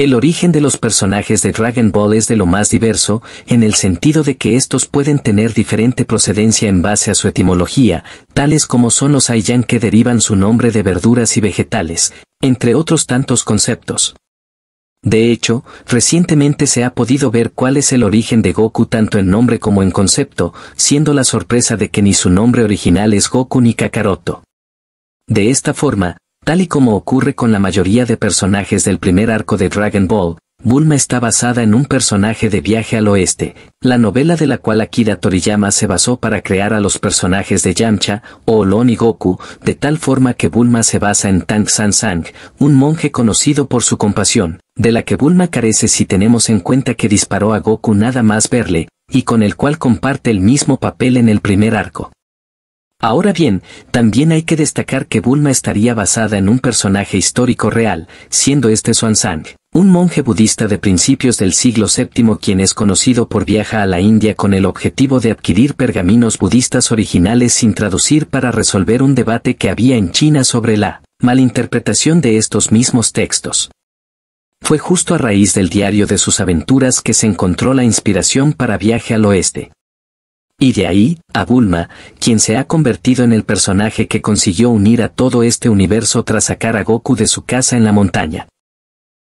El origen de los personajes de Dragon Ball es de lo más diverso, en el sentido de que estos pueden tener diferente procedencia en base a su etimología, tales como son los Saiyan que derivan su nombre de verduras y vegetales, entre otros tantos conceptos. De hecho, recientemente se ha podido ver cuál es el origen de Goku tanto en nombre como en concepto, siendo la sorpresa de que ni su nombre original es Goku ni Kakaroto. De esta forma, Tal y como ocurre con la mayoría de personajes del primer arco de Dragon Ball, Bulma está basada en un personaje de Viaje al Oeste, la novela de la cual Akira Toriyama se basó para crear a los personajes de Yamcha, Olon y Goku, de tal forma que Bulma se basa en Tang San Sang, un monje conocido por su compasión, de la que Bulma carece si tenemos en cuenta que disparó a Goku nada más verle, y con el cual comparte el mismo papel en el primer arco. Ahora bien, también hay que destacar que Bulma estaría basada en un personaje histórico real, siendo este Xuanzang, un monje budista de principios del siglo VII quien es conocido por viaja a la India con el objetivo de adquirir pergaminos budistas originales sin traducir para resolver un debate que había en China sobre la malinterpretación de estos mismos textos. Fue justo a raíz del diario de sus aventuras que se encontró la inspiración para viaje al oeste. Y de ahí, a Bulma, quien se ha convertido en el personaje que consiguió unir a todo este universo tras sacar a Goku de su casa en la montaña.